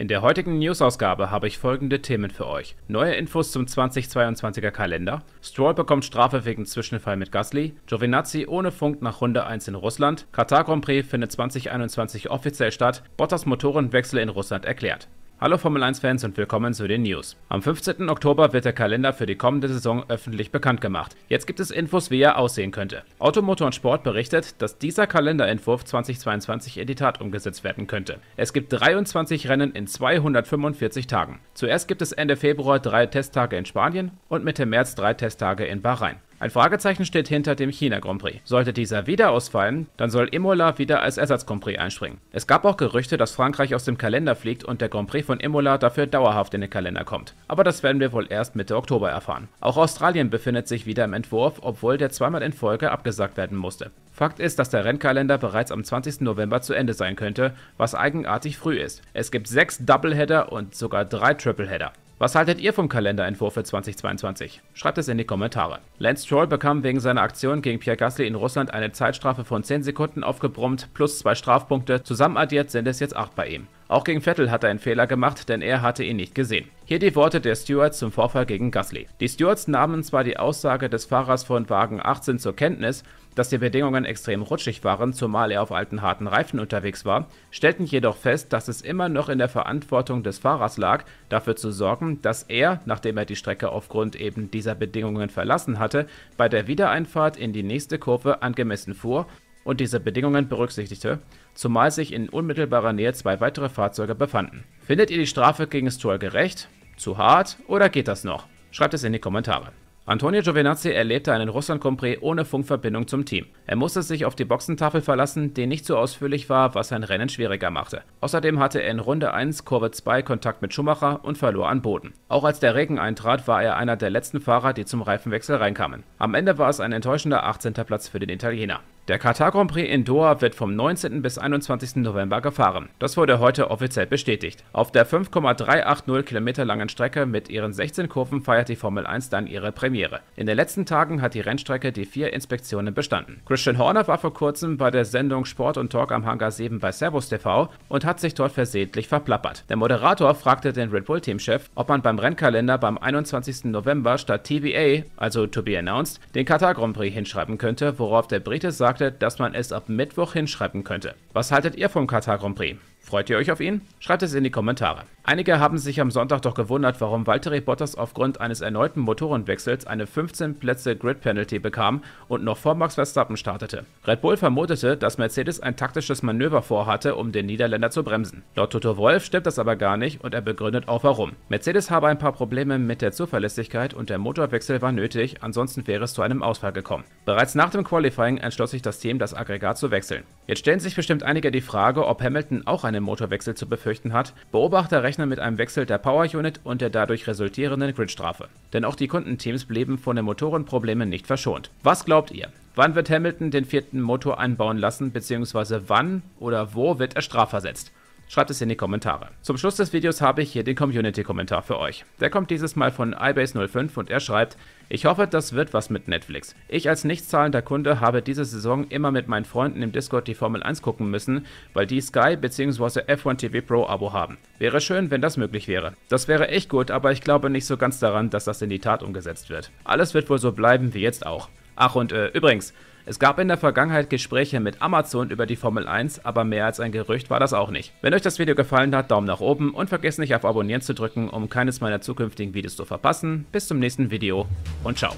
In der heutigen News-Ausgabe habe ich folgende Themen für euch. Neue Infos zum 2022er Kalender, Stroll bekommt Strafe wegen Zwischenfall mit Gasly, Giovinazzi ohne Funk nach Runde 1 in Russland, Katar Grand Prix findet 2021 offiziell statt, Bottas Motorenwechsel in Russland erklärt. Hallo Formel 1-Fans und willkommen zu den News. Am 15. Oktober wird der Kalender für die kommende Saison öffentlich bekannt gemacht. Jetzt gibt es Infos, wie er aussehen könnte. Automotor und Sport berichtet, dass dieser Kalenderentwurf 2022 in die Tat umgesetzt werden könnte. Es gibt 23 Rennen in 245 Tagen. Zuerst gibt es Ende Februar drei Testtage in Spanien und Mitte März drei Testtage in Bahrain. Ein Fragezeichen steht hinter dem China Grand Prix. Sollte dieser wieder ausfallen, dann soll Imola wieder als Ersatz Grand Prix einspringen. Es gab auch Gerüchte, dass Frankreich aus dem Kalender fliegt und der Grand Prix von Imola dafür dauerhaft in den Kalender kommt. Aber das werden wir wohl erst Mitte Oktober erfahren. Auch Australien befindet sich wieder im Entwurf, obwohl der zweimal in Folge abgesagt werden musste. Fakt ist, dass der Rennkalender bereits am 20. November zu Ende sein könnte, was eigenartig früh ist. Es gibt sechs Doubleheader und sogar drei Tripleheader. Was haltet ihr vom Kalenderentwurf für 2022? Schreibt es in die Kommentare. Lance Troll bekam wegen seiner Aktion gegen Pierre Gasly in Russland eine Zeitstrafe von 10 Sekunden aufgebrummt plus zwei Strafpunkte. Zusammen addiert sind es jetzt 8 bei ihm. Auch gegen Vettel hat er einen Fehler gemacht, denn er hatte ihn nicht gesehen. Hier die Worte der Stewards zum Vorfall gegen Gasly. Die Stewards nahmen zwar die Aussage des Fahrers von Wagen 18 zur Kenntnis, dass die Bedingungen extrem rutschig waren, zumal er auf alten harten Reifen unterwegs war, stellten jedoch fest, dass es immer noch in der Verantwortung des Fahrers lag, dafür zu sorgen, dass er, nachdem er die Strecke aufgrund eben dieser Bedingungen verlassen hatte, bei der Wiedereinfahrt in die nächste Kurve angemessen fuhr und diese Bedingungen berücksichtigte, zumal sich in unmittelbarer Nähe zwei weitere Fahrzeuge befanden. Findet ihr die Strafe gegen Stroll gerecht, zu hart oder geht das noch? Schreibt es in die Kommentare. Antonio Giovinazzi erlebte einen Russland-Compris ohne Funkverbindung zum Team. Er musste sich auf die Boxentafel verlassen, die nicht so ausführlich war, was sein Rennen schwieriger machte. Außerdem hatte er in Runde 1 Kurve 2 Kontakt mit Schumacher und verlor an Boden. Auch als der Regen eintrat, war er einer der letzten Fahrer, die zum Reifenwechsel reinkamen. Am Ende war es ein enttäuschender 18. Platz für den Italiener. Der Katar Grand Prix in Doha wird vom 19. bis 21. November gefahren. Das wurde heute offiziell bestätigt. Auf der 5,380 Kilometer langen Strecke mit ihren 16 Kurven feiert die Formel 1 dann ihre Premiere. In den letzten Tagen hat die Rennstrecke die vier Inspektionen bestanden. Christian Horner war vor kurzem bei der Sendung Sport und Talk am Hangar 7 bei Servus TV und hat sich dort versehentlich verplappert. Der Moderator fragte den Red Bull Teamchef, ob man beim Rennkalender beim 21. November statt TBA, also to be announced, den Katar Grand Prix hinschreiben könnte, worauf der Brite sagt, sagte, dass man es ab Mittwoch hinschreiben könnte. Was haltet ihr vom Katar Grand Prix? Freut ihr euch auf ihn? Schreibt es in die Kommentare. Einige haben sich am Sonntag doch gewundert, warum Valtteri Bottas aufgrund eines erneuten Motorenwechsels eine 15 Plätze Grid Penalty bekam und noch vor Max Verstappen startete. Red Bull vermutete, dass Mercedes ein taktisches Manöver vorhatte, um den Niederländer zu bremsen. Laut Toto Wolf stimmt das aber gar nicht und er begründet auch warum. Mercedes habe ein paar Probleme mit der Zuverlässigkeit und der Motorwechsel war nötig, ansonsten wäre es zu einem Ausfall gekommen. Bereits nach dem Qualifying entschloss sich das Team, das Aggregat zu wechseln. Jetzt stellen sich bestimmt einige die Frage, ob Hamilton auch ein einen Motorwechsel zu befürchten hat, Beobachter rechnen mit einem Wechsel der Power Unit und der dadurch resultierenden Gridstrafe. Denn auch die Kundenteams blieben von den Motorenproblemen nicht verschont. Was glaubt ihr? Wann wird Hamilton den vierten Motor einbauen lassen, beziehungsweise wann oder wo wird er strafversetzt? Schreibt es in die Kommentare. Zum Schluss des Videos habe ich hier den Community-Kommentar für euch. Der kommt dieses Mal von iBase05 und er schreibt, ich hoffe, das wird was mit Netflix. Ich als nicht zahlender Kunde habe diese Saison immer mit meinen Freunden im Discord die Formel 1 gucken müssen, weil die Sky bzw. F1 TV Pro Abo haben. Wäre schön, wenn das möglich wäre. Das wäre echt gut, aber ich glaube nicht so ganz daran, dass das in die Tat umgesetzt wird. Alles wird wohl so bleiben wie jetzt auch. Ach und äh, übrigens, es gab in der Vergangenheit Gespräche mit Amazon über die Formel 1, aber mehr als ein Gerücht war das auch nicht. Wenn euch das Video gefallen hat, Daumen nach oben und vergesst nicht auf Abonnieren zu drücken, um keines meiner zukünftigen Videos zu verpassen. Bis zum nächsten Video und ciao.